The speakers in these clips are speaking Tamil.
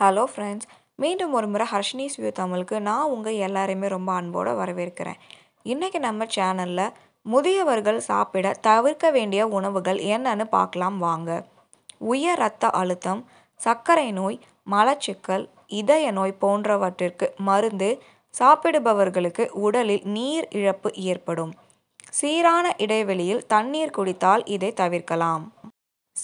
ஹலோ ஃப்ரெண்ட்ஸ் மீண்டும் ஒரு முறை ஹர்ஷினிஸ் வியூ தமிழுக்கு நான் உங்கள் எல்லாரையுமே ரொம்ப அன்போடு வரவேற்கிறேன் இன்றைக்கி நம்ம சேனலில் முதியவர்கள் சாப்பிட தவிர்க்க வேண்டிய உணவுகள் என்னன்னு பார்க்கலாம் வாங்க உயர் ரத்த அழுத்தம் சர்க்கரை நோய் மலச்சிக்கல் இதய நோய் போன்றவற்றிற்கு மருந்து சாப்பிடுபவர்களுக்கு உடலில் நீர் இழப்பு ஏற்படும் சீரான இடைவெளியில் தண்ணீர் குடித்தால் இதை தவிர்க்கலாம்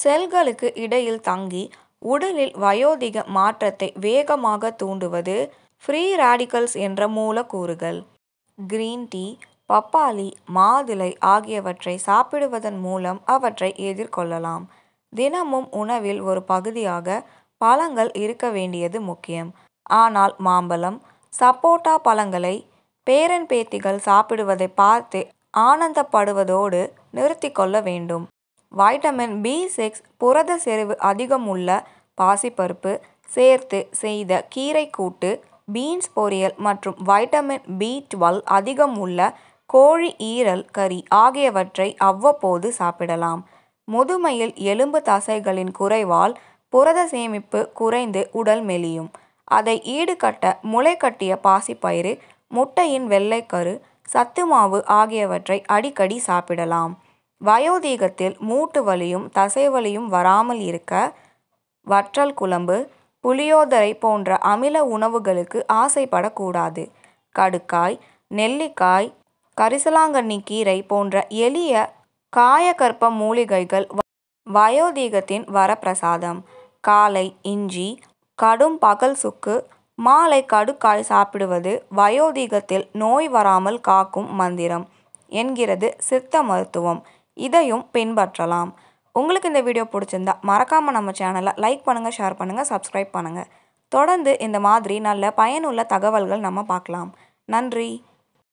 செல்களுக்கு இடையில் தங்கி உடலில் வயோதிக மாற்றத்தை வேகமாக தூண்டுவது ஃப்ரீ ராடிக்கல்ஸ் என்ற மூலக்கூறுகள் கிரீன் டீ பப்பாளி மாதுளை ஆகியவற்றை சாப்பிடுவதன் மூலம் அவற்றை எதிர்கொள்ளலாம் தினமும் உணவில் ஒரு பகுதியாக பழங்கள் இருக்க வேண்டியது முக்கியம் ஆனால் மாம்பழம் சப்போட்டா பழங்களை பேரன் பேத்திகள் சாப்பிடுவதை பார்த்து ஆனந்தப்படுவதோடு நிறுத்திக்கொள்ள வேண்டும் வைட்டமின் பி சிக்ஸ் புரத செறிவு அதிகம் உள்ள பாசிப்பருப்பு சேர்த்து செய்த கீரை கூட்டு பீன்ஸ் பொரியல் மற்றும் வைட்டமின் பி டுவெல் அதிகம் உள்ள கோழி ஈரல் கறி ஆகியவற்றை அவ்வப்போது சாப்பிடலாம் முதுமையில் எலும்பு தசைகளின் குறைவால் புரத சேமிப்பு குறைந்து உடல் மெலியும் அதை ஈடுகட்ட முளை கட்டிய பாசிப்பயிறு முட்டையின் வெள்ளைக்கரு சத்து மாவு ஆகியவற்றை அடிக்கடி சாப்பிடலாம் வயோதீகத்தில் மூட்டு வலியும் தசை வலியும் வராமல் இருக்க வற்றல் குழம்பு புளியோதரை போன்ற அமில உணவுகளுக்கு ஆசைப்படக்கூடாது கடுக்காய் நெல்லிக்காய் கரிசலாங்கண்ணி கீரை போன்ற எளிய காயகற்ப மூலிகைகள் வயோதிகத்தின் வரப்பிரசாதம் காலை இஞ்சி கடும் பகல் சுக்கு மாலை கடுக்காய் சாப்பிடுவது வயோதிகத்தில் நோய் வராமல் காக்கும் மந்திரம் என்கிறது சித்த மருத்துவம் இதையும் பின்பற்றலாம் உங்களுக்கு இந்த வீடியோ பிடிச்சிருந்தா மறக்காமல் நம்ம சேனலை லைக் பண்ணுங்கள் ஷேர் பண்ணுங்கள் சப்ஸ்கிரைப் பண்ணுங்கள் தொடர்ந்து இந்த மாதிரி நல்ல பயனுள்ள தகவல்கள் நம்ம பார்க்கலாம் நன்றி